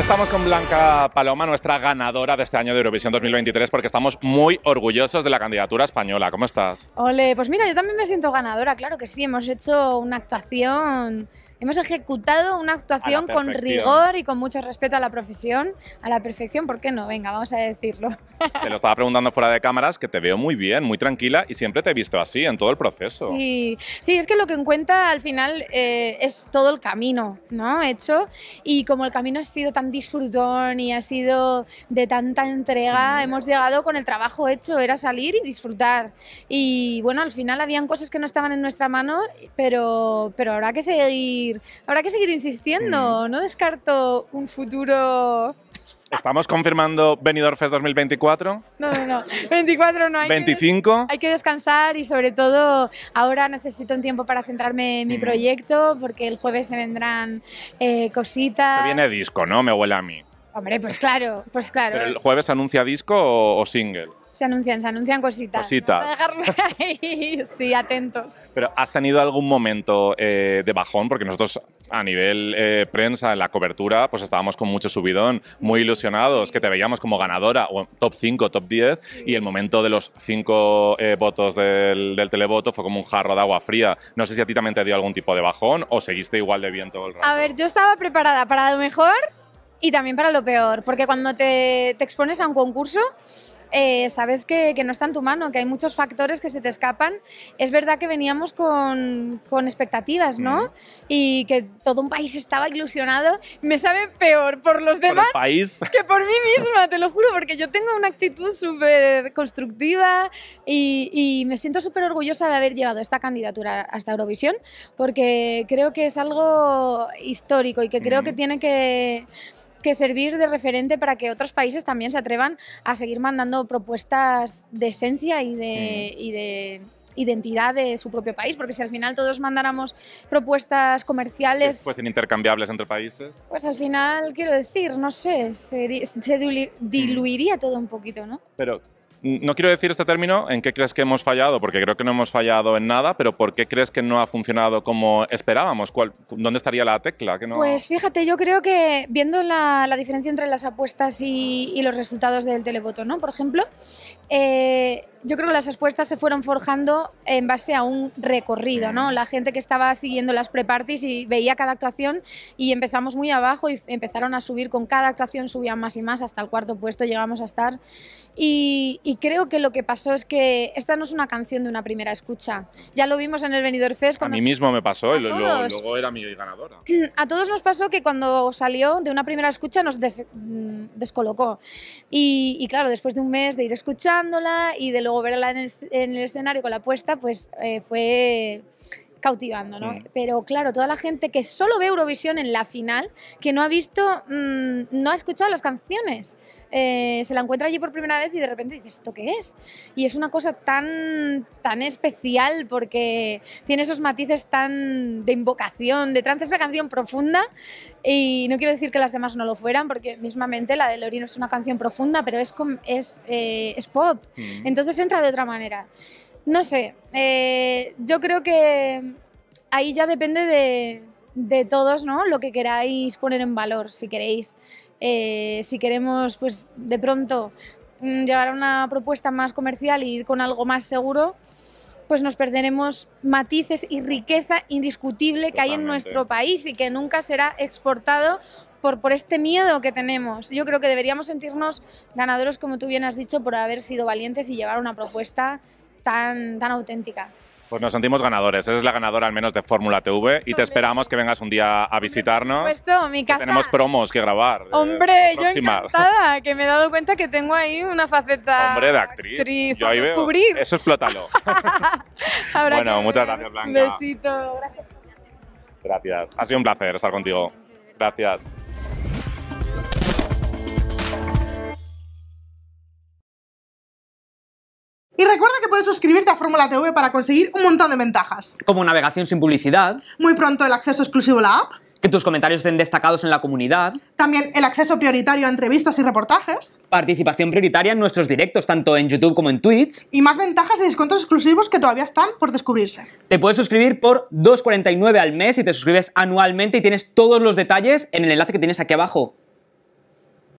Estamos con Blanca Paloma, nuestra ganadora de este año de Eurovisión 2023, porque estamos muy orgullosos de la candidatura española. ¿Cómo estás? Ole, pues mira, yo también me siento ganadora, claro que sí, hemos hecho una actuación Hemos ejecutado una actuación con rigor y con mucho respeto a la profesión, a la perfección, ¿por qué no? Venga, vamos a decirlo. Te lo estaba preguntando fuera de cámaras, que te veo muy bien, muy tranquila y siempre te he visto así en todo el proceso. Sí, sí es que lo que cuenta al final eh, es todo el camino, ¿no? Hecho y como el camino ha sido tan disfrutón y ha sido de tanta entrega, mm. hemos llegado con el trabajo hecho, era salir y disfrutar. Y bueno, al final habían cosas que no estaban en nuestra mano, pero, pero habrá que seguir habrá que seguir insistiendo. No descarto un futuro ¿Estamos confirmando Benidorm Fest 2024? No, no, no. 24 no hay. 25. hay que descansar y sobre todo ahora necesito un tiempo para centrarme en mi mm. proyecto porque el jueves se vendrán eh, cositas. Se viene disco, ¿no? Me huele a mí. Hombre, pues claro, pues claro. ¿Pero el jueves anuncia disco o single? Se anuncian, se anuncian cositas. Cositas. sí, atentos. Pero ¿has tenido algún momento eh, de bajón? Porque nosotros a nivel eh, prensa, en la cobertura, pues estábamos con mucho subidón, muy ilusionados, que te veíamos como ganadora, o top 5, top 10, y el momento de los 5 eh, votos del, televoto fue como un jarro de agua fría. No sé si a ti también te dio algún tipo de bajón o seguiste igual de bien todo el rato. A ver, yo estaba preparada para lo mejor y también para lo peor, porque cuando te, te expones a un concurso eh, sabes que, no está en tu mano, que hay muchos factores que se te escapan. Es verdad que veníamos con, expectativas, ¿no? Y que todo un país estaba ilusionado. Me sabe peor por los demás que por mí misma, te lo juro, porque yo tengo una actitud súper constructiva y, me siento súper orgullosa de haber llevado esta candidatura hasta Eurovisión, porque creo que es algo histórico y que creo que tiene que que servir de referente para que otros países también se atrevan a seguir mandando propuestas de esencia mm. y de, identidad de su propio país, porque si al final todos mandáramos propuestas comerciales... Pues intercambiables entre países. Pues al final, quiero decir, no sé, se, se mm. diluiría todo un poquito, ¿no? Pero no quiero decir este término, ¿en qué crees que hemos fallado? Porque creo que no hemos fallado en nada, pero ¿por qué crees que no ha funcionado como esperábamos? ¿Dónde estaría la tecla? Pues fíjate, yo creo que viendo la, diferencia entre las apuestas y, los resultados del televoto, ¿no? Por ejemplo, eh, yo creo que las respuestas se fueron forjando en base a un recorrido, ¿no? Mm. La gente que estaba siguiendo las pre-parties y veía cada actuación y empezamos muy abajo y empezaron a subir con cada actuación, subían más y más, hasta el cuarto puesto llegamos a estar. Y, creo que lo que pasó es que esta no es una canción de una primera escucha. Ya lo vimos en el Benidorm Fest. Cuando a mí mismo me pasó y luego, era mi ganadora. A todos nos pasó que cuando salió de una primera escucha nos mm, descolocó. Y, y claro, después de un mes de ir escuchándola y de lo luego verla en el, escenario con la puesta, pues eh, fue cautivando, ¿no? Mm. Pero claro, toda la gente que solo ve Eurovisión en la final, que no ha visto, mm, no ha escuchado las canciones, eh, se la encuentra allí por primera vez y de repente dice ¿esto qué es? Y es una cosa tan, tan especial porque tiene esos matices tan de invocación, de trance, es una canción profunda y no quiero decir que las demás no lo fueran porque mismamente la de Lorino es una canción profunda, pero es, es, eh, es pop, mm. entonces entra de otra manera. No sé, eh, yo creo que ahí ya depende de, todos, ¿no? Lo que queráis poner en valor, si queréis. Eh, si queremos, pues de pronto, mm, llevar una propuesta más comercial y ir con algo más seguro, pues nos perderemos matices y riqueza indiscutible que hay en nuestro país y que nunca será exportado por, por, este miedo que tenemos. Yo creo que deberíamos sentirnos ganadores, como tú bien has dicho, por haber sido valientes y llevar una propuesta tan, auténtica. Pues nos sentimos ganadores. Eres es la ganadora al menos de Fórmula TV y te esperamos que vengas un día a visitarnos. Por supuesto, mi casa. tenemos promos que grabar. Eh, Hombre, yo encantada, que me he dado cuenta que tengo ahí una faceta. Hombre, de actriz. actriz yo descubrir. Eso explótalo. bueno, muchas gracias, Blanca. Un besito. Gracias. Gracias. Ha sido un placer estar contigo. Gracias. Y recuerda que puedes suscribirte a Fórmula TV para conseguir un montón de ventajas. Como navegación sin publicidad. Muy pronto el acceso exclusivo a la app. Que tus comentarios estén destacados en la comunidad. También el acceso prioritario a entrevistas y reportajes. Participación prioritaria en nuestros directos, tanto en YouTube como en Twitch. Y más ventajas y descuentos exclusivos que todavía están por descubrirse. Te puedes suscribir por 2,49 al mes y te suscribes anualmente y tienes todos los detalles en el enlace que tienes aquí abajo.